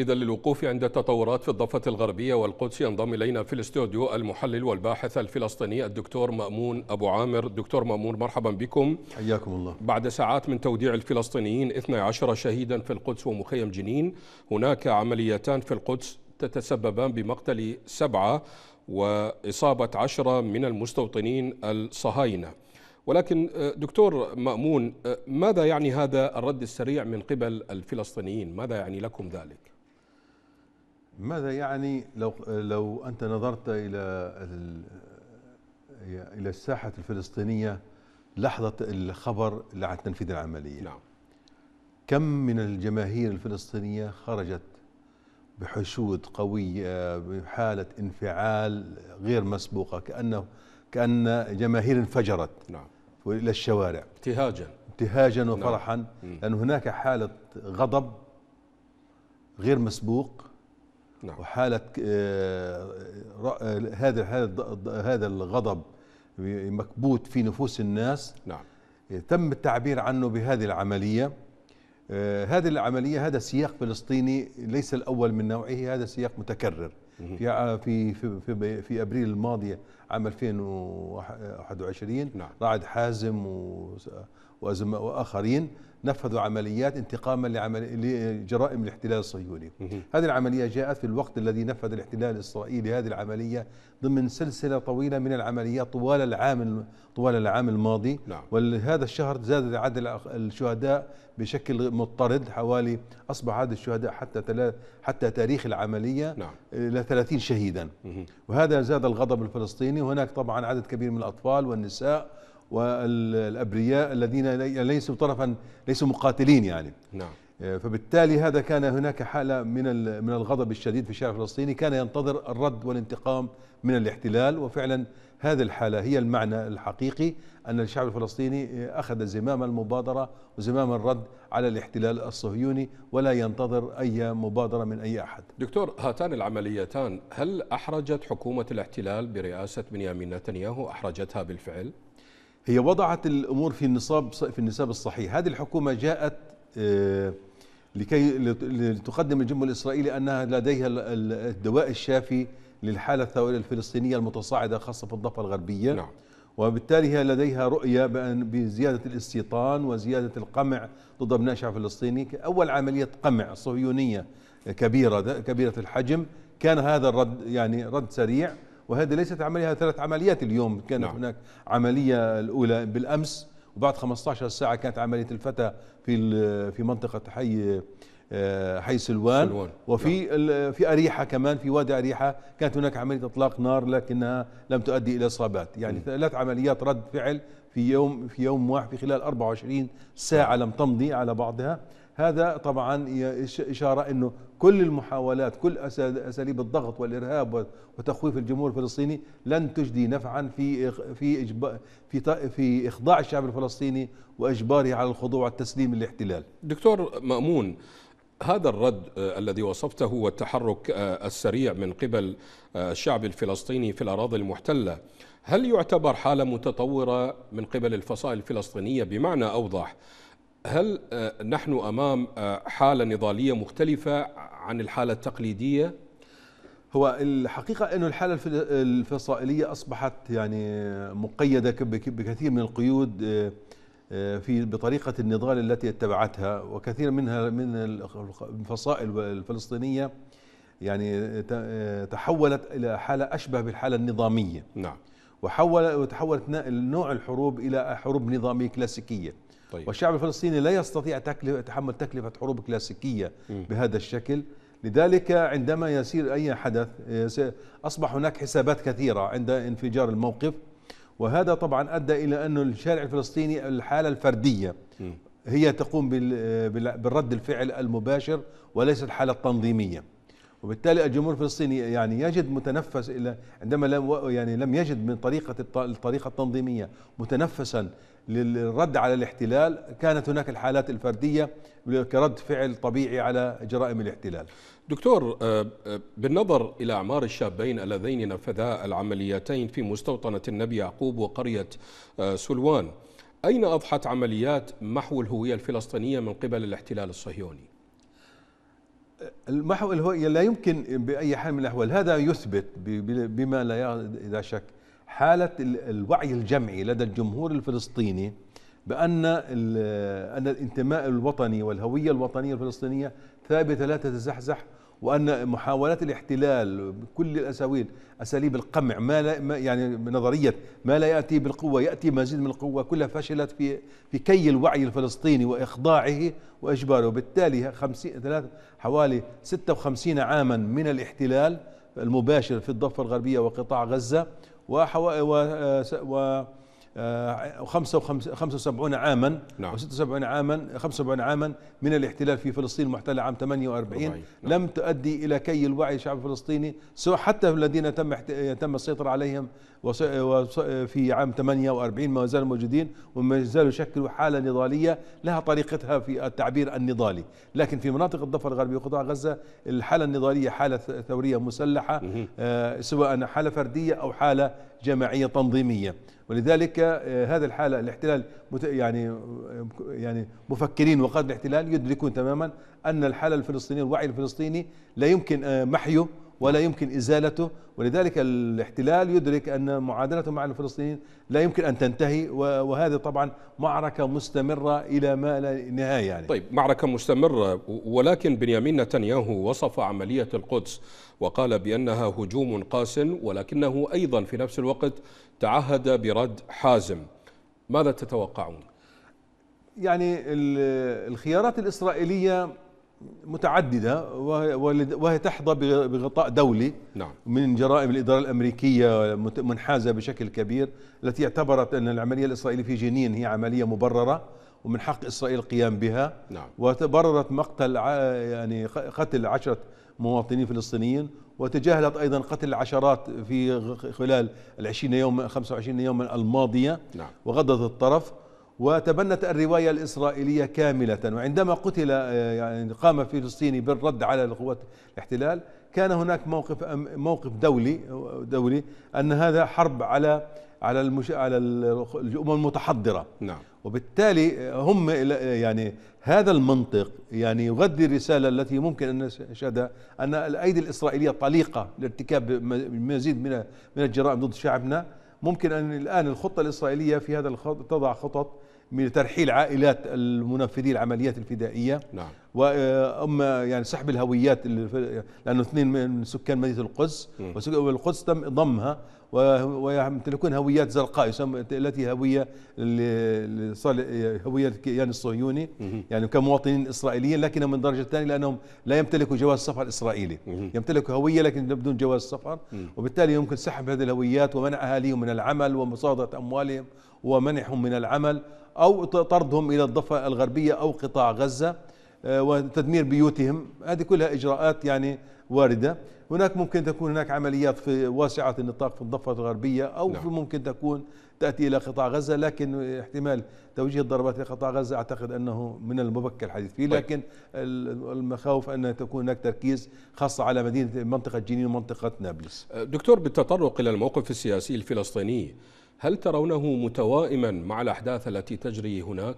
إذا للوقوف عند التطورات في الضفة الغربية والقدس ينضم إلينا في الاستوديو المحلل والباحث الفلسطيني الدكتور مأمون أبو عامر دكتور مأمون مرحبا بكم حياكم الله بعد ساعات من توديع الفلسطينيين 12 شهيدا في القدس ومخيم جنين هناك عمليتان في القدس تتسببان بمقتل سبعة وإصابة عشرة من المستوطنين الصهاينة ولكن آه، دكتور مأمون آه، ماذا يعني هذا الرد السريع من قبل الفلسطينيين ماذا يعني لكم ذلك؟ ماذا يعني لو لو انت نظرت الى الى الساحه الفلسطينيه لحظه الخبر اللي عن تنفيذ العمليه نعم كم من الجماهير الفلسطينيه خرجت بحشود قويه بحاله انفعال غير مسبوقه كانه كان جماهير انفجرت نعم الى الشوارع ابتهاجا ابتهاجا نعم. وفرحا نعم. لان هناك حاله غضب غير مسبوق نعم. وحاله آه، آه، هذا هذا الغضب مكبوت في نفوس الناس نعم. تم التعبير عنه بهذه العمليه آه، هذه العمليه هذا سياق فلسطيني ليس الاول من نوعه هذا سياق متكرر في في في في ابريل الماضيه عام 2021 نعم. رعد حازم واخرين نفذوا عمليات انتقاما لعمل... لجرائم الاحتلال الصهيوني هذه العملية جاءت في الوقت الذي نفذ الاحتلال الإسرائيلي هذه العملية ضمن سلسلة طويلة من العمليات طوال العام طوال العام الماضي نعم. ولهذا الشهر زاد عدد الشهداء بشكل مضطرد حوالي أصبح عدد الشهداء حتى تلا... حتى تاريخ العملية نعم. إلى 30 شهيدا وهذا زاد الغضب الفلسطيني وهناك طبعا عدد كبير من الأطفال والنساء والأبرياء الذين ليسوا طرفا ليسوا مقاتلين يعني نعم فبالتالي هذا كان هناك حاله من من الغضب الشديد في الشارع الفلسطيني كان ينتظر الرد والانتقام من الاحتلال وفعلا هذه الحاله هي المعنى الحقيقي ان الشعب الفلسطيني اخذ زمام المبادره وزمام الرد على الاحتلال الصهيوني ولا ينتظر اي مبادره من اي احد. دكتور هاتان العمليتان هل احرجت حكومه الاحتلال برئاسه بنيامين نتنياهو احرجتها بالفعل؟ هي وضعت الامور في النصاب في النصاب الصحيح، هذه الحكومه جاءت آه، لكي لتقدم الجمهور الإسرائيلي أنها لديها الدواء الشافي للحالة الثوريه الفلسطينية المتصاعدة خاصة في الضفة الغربية نعم. وبالتالي هي لديها رؤية بأن بزيادة الاستيطان وزيادة القمع ضد أبناء الشعب الفلسطيني أول عملية قمع صهيونية كبيرة كبيرة الحجم كان هذا الرد يعني رد سريع وهذه ليست عملية ثلاث عمليات اليوم كانت نعم. هناك عملية الأولى بالأمس وبعد 15 ساعة كانت عملية الفتى في في منطقة حي آه، حي سلوان, سلوان. وفي نعم. في اريحه كمان في وادي اريحه كانت هناك عمليه اطلاق نار لكنها لم تؤدي الى اصابات يعني م. ثلاث عمليات رد فعل في يوم في يوم واحد في خلال 24 ساعه نعم. لم تمضي على بعضها هذا طبعا إشارة أنه كل المحاولات كل أساليب الضغط والإرهاب وتخويف الجمهور الفلسطيني لن تجدي نفعا في في في في إخضاع الشعب الفلسطيني وإجباره على الخضوع والتسليم للاحتلال. دكتور مأمون هذا الرد آه، الذي وصفته والتحرك آه، السريع من قبل آه، الشعب الفلسطيني في الأراضي المحتلة هل يعتبر حالة متطورة من قبل الفصائل الفلسطينية بمعنى أوضح هل آه، نحن امام آه، حاله نضاليه مختلفه عن الحاله التقليديه هو الحقيقة أنه الحالة الفصائلية أصبحت يعني مقيدة بكثير من القيود آه، في بطريقة النضال التي اتبعتها وكثير منها من الفصائل الفلسطينية يعني تحولت إلى حالة أشبه بالحالة النظامية نعم وحول وتحولت نوع الحروب إلى حروب نظامية كلاسيكية طيب. والشعب الفلسطيني لا يستطيع تحمل تكلفة حروب كلاسيكية م. بهذا الشكل لذلك عندما يسير أي حدث آه، أصبح هناك حسابات كثيرة عند انفجار الموقف وهذا طبعا أدى إلى أن الشارع الفلسطيني الحالة الفردية م. هي تقوم آه، بالرد الفعل المباشر وليس الحالة التنظيمية وبالتالي الجمهور الفلسطيني يعني يجد متنفس الى عندما لم يعني لم يجد من طريقه الطريقه التنظيميه متنفسا للرد على الاحتلال كانت هناك الحالات الفرديه كرد فعل طبيعي على جرائم الاحتلال دكتور آه، آه، بالنظر إلى أعمار الشابين اللذين نفذا العمليتين في مستوطنة النبي يعقوب وقرية آه، سلوان أين أضحت عمليات محو الهوية الفلسطينية من قبل الاحتلال الصهيوني؟ المحو الهوية لا يمكن باي حال من الاحوال هذا يثبت بما لا شك حاله الوعي الجمعي لدى الجمهور الفلسطيني بان ان الانتماء الوطني والهويه الوطنيه الفلسطينيه ثابته لا تتزحزح وان محاولات الاحتلال بكل الاساويل اساليب القمع ما, لا ما يعني نظريه ما لا ياتي بالقوه ياتي مزيد من القوه كلها فشلت في في كي الوعي الفلسطيني واخضاعه واجباره وبالتالي 50 حوالي 56 عاما من الاحتلال المباشر في الضفه الغربيه وقطاع غزه و, و... و... 75 آه، عاما نعم. و76 عاما 75 عاما من الاحتلال في فلسطين المحتلة عام 48 نعم. لم تؤدي إلى كي الوعي الشعب الفلسطيني سواء حتى الذين تم تم السيطرة عليهم في عام 48 ما زالوا موجودين وما زالوا يشكلوا حالة نضالية لها طريقتها في التعبير النضالي لكن في مناطق الضفة الغربية وقطاع غزة الحالة النضالية حالة ثورية مسلحة آه، سواء حالة فردية أو حالة جماعية تنظيمية ولذلك آه، هذه الحاله الاحتلال يعني يعني مفكرين وقاد الاحتلال يدركون تماما ان الحاله الفلسطينيه الوعي الفلسطيني لا يمكن آه، محيه ولا يمكن إزالته ولذلك الاحتلال يدرك أن معادلته مع الفلسطينيين لا يمكن أن تنتهي وهذه طبعا معركة مستمرة إلى ما لا نهاية يعني طيب معركة مستمرة ولكن بنيامين نتنياهو وصف عملية القدس وقال بأنها هجوم قاس ولكنه أيضا في نفس الوقت تعهد برد حازم ماذا تتوقعون؟ يعني الخيارات الإسرائيلية متعددة وهي تحظى بغطاء دولي نعم. من جرائم الإدارة الأمريكية منحازة بشكل كبير التي اعتبرت أن العملية الإسرائيلية في جنين هي عملية مبررة ومن حق إسرائيل القيام بها نعم. وتبررت مقتل يعني قتل عشرة مواطنين فلسطينيين وتجاهلت أيضا قتل العشرات في خلال العشرين يوم 25 يوما الماضية نعم. وغضت الطرف وتبنت الرواية الإسرائيلية كاملة وعندما قتل آه، يعني قام فلسطيني بالرد على القوات الاحتلال كان هناك موقف موقف دولي دولي أن هذا حرب على على المش... على الامم المتحضره نعم وبالتالي هم يعني هذا المنطق يعني يغذي الرساله التي ممكن ان نشهدها ان الايدي الاسرائيليه طليقه لارتكاب مزيد من من الجرائم ضد شعبنا ممكن ان الان الخطه الاسرائيليه في هذا الخط تضع خطط من ترحيل عائلات المنفذي العمليات الفدائيه نعم واما يعني سحب الهويات لانه اثنين من سكان مدينه القدس والقدس تم ضمها ويمتلكون هويات زرقاء التي هويه هويه الكيان الصهيوني يعني كمواطنين اسرائيليين لكنهم من درجه الثانية لانهم لا يمتلكوا جواز سفر اسرائيلي يمتلكوا هويه لكن بدون جواز سفر وبالتالي يمكن سحب هذه الهويات ومنع اهاليهم من العمل ومصادره اموالهم ومنعهم من العمل أو طردهم إلى الضفة الغربية أو قطاع غزة آه، وتدمير بيوتهم هذه كلها إجراءات يعني واردة هناك ممكن تكون هناك عمليات في واسعة النطاق في الضفة الغربية أو نعم. ممكن تكون تأتي إلى قطاع غزة لكن احتمال توجيه الضربات الى قطاع غزة أعتقد أنه من المبكر الحديث فيه طيب. لكن المخاوف أن تكون هناك تركيز خاصة على مدينة منطقة جنين ومنطقة نابلس آه، دكتور بالتطرق إلى الموقف السياسي الفلسطيني هل ترونه متوائما مع الأحداث التي تجري هناك؟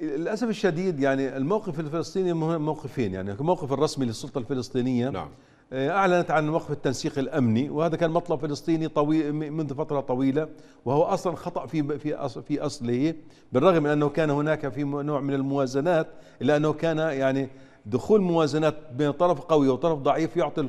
للأسف الشديد يعني الموقف الفلسطيني موقفين يعني الموقف الرسمي للسلطة الفلسطينية نعم. آه، أعلنت عن وقف التنسيق الأمني وهذا كان مطلب فلسطيني طويل منذ فترة طويلة وهو أصلا خطأ في في في أصله بالرغم من أنه كان هناك في نوع من الموازنات إلا أنه كان يعني دخول موازنات بين طرف قوي وطرف ضعيف يعطي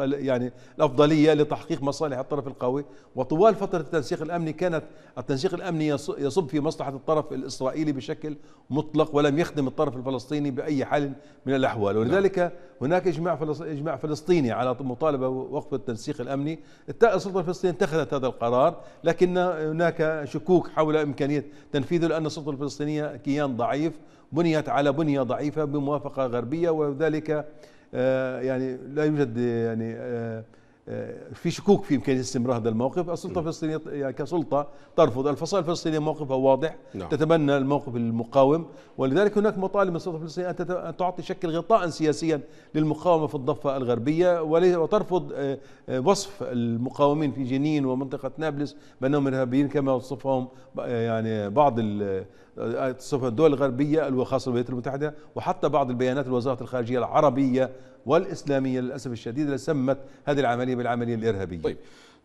يعني الافضليه لتحقيق مصالح الطرف القوي وطوال فتره التنسيق الامني كانت التنسيق الامني يصب في مصلحه الطرف الاسرائيلي بشكل مطلق ولم يخدم الطرف الفلسطيني باي حال من الاحوال ولذلك هناك اجماع اجماع فلسطيني على مطالبه وقف التنسيق الامني السلطه الفلسطينيه اتخذت هذا القرار لكن هناك شكوك حول امكانيه تنفيذه لان السلطه الفلسطينيه كيان ضعيف بنيت على بنيه ضعيفه بموافقه غربيه وذلك آه، يعني لا يوجد يعني آه، آه، في شكوك في امكانيه استمرار هذا الموقف، السلطه نعم. الفلسطينيه يعني كسلطه ترفض، الفصائل الفلسطينيه موقفها واضح، نعم. تتبنى الموقف المقاوم، ولذلك هناك مطالب من السلطه الفلسطينيه ان تعطي شكل غطاء سياسيا للمقاومه في الضفه الغربيه وترفض آه، آه، وصف المقاومين في جنين ومنطقه نابلس بانهم ارهابيين كما وصفهم يعني بعض تصف الدول الغربية وخاصة الولايات المتحدة وحتى بعض البيانات الوزارة الخارجية العربية والإسلامية للأسف الشديد سمت هذه العملية بالعملية الإرهابية طيب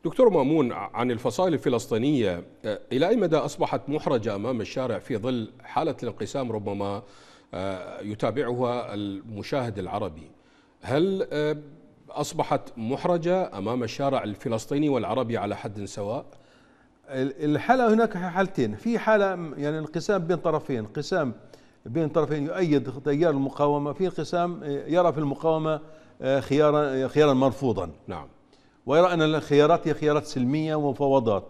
دكتور مامون عن الفصائل الفلسطينية إلى أي مدى أصبحت محرجة أمام الشارع في ظل حالة الانقسام ربما آه، يتابعها المشاهد العربي هل آه، أصبحت محرجة أمام الشارع الفلسطيني والعربي على حد سواء؟ الحالة هناك حالتين في حالة يعني انقسام بين طرفين انقسام بين طرفين يؤيد تيار المقاومة في انقسام آه، يرى في المقاومة آه، خيارا آه، خيارا مرفوضا نعم ويرى أن الخيارات هي خيارات سلمية ومفاوضات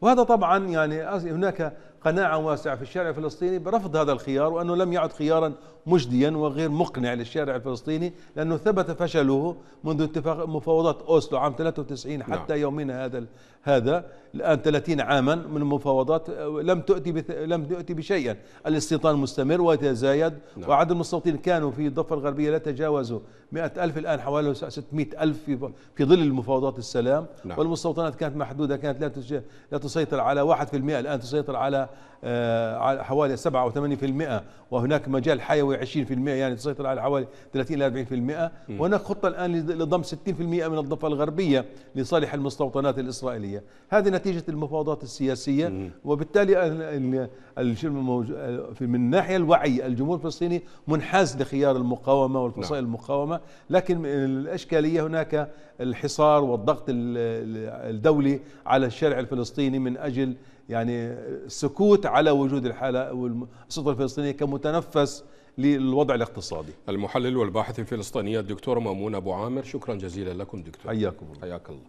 وهذا طبعا يعني هناك قناعة واسعة في الشارع الفلسطيني برفض هذا الخيار وأنه لم يعد خيارا مجديا وغير مقنع للشارع الفلسطيني لأنه ثبت فشله منذ اتفاق مفاوضات أوسلو عام 93 نعم. حتى نعم. يومنا هذا هذا الآن 30 عاما من المفاوضات آه، لم تؤتي لم تؤتي بشيئا الاستيطان مستمر ويتزايد نعم. وعدد المستوطنين كانوا في الضفة الغربية لا تجاوزوا 100 ألف الآن حوالي 600 ألف في, في ظل المفاوضات السلام نعم. والمستوطنات كانت محدودة كانت لا, لا تسيطر على 1% الآن تسيطر على آه، حوالي 7 أو 8% وهناك مجال حيوي 20% يعني تسيطر على حوالي 30 إلى 40% وهناك خطة الآن لضم 60% من الضفة الغربية لصالح المستوطنات الإسرائيلية هذه نتيجة المفاوضات السياسية وبالتالي من ناحية الوعي الجمهور الفلسطيني منحاز لخيار المقاومة والفصائل نعم. المقاومة لكن الإشكالية هناك الحصار والضغط الدولي على الشارع الفلسطيني من أجل يعني سكوت على وجود الحالة والسلطة الفلسطينية كمتنفس للوضع الاقتصادي المحلل والباحث الفلسطيني الدكتور مامون أبو عامر شكرا جزيلا لكم دكتور حياكم الله حياك الله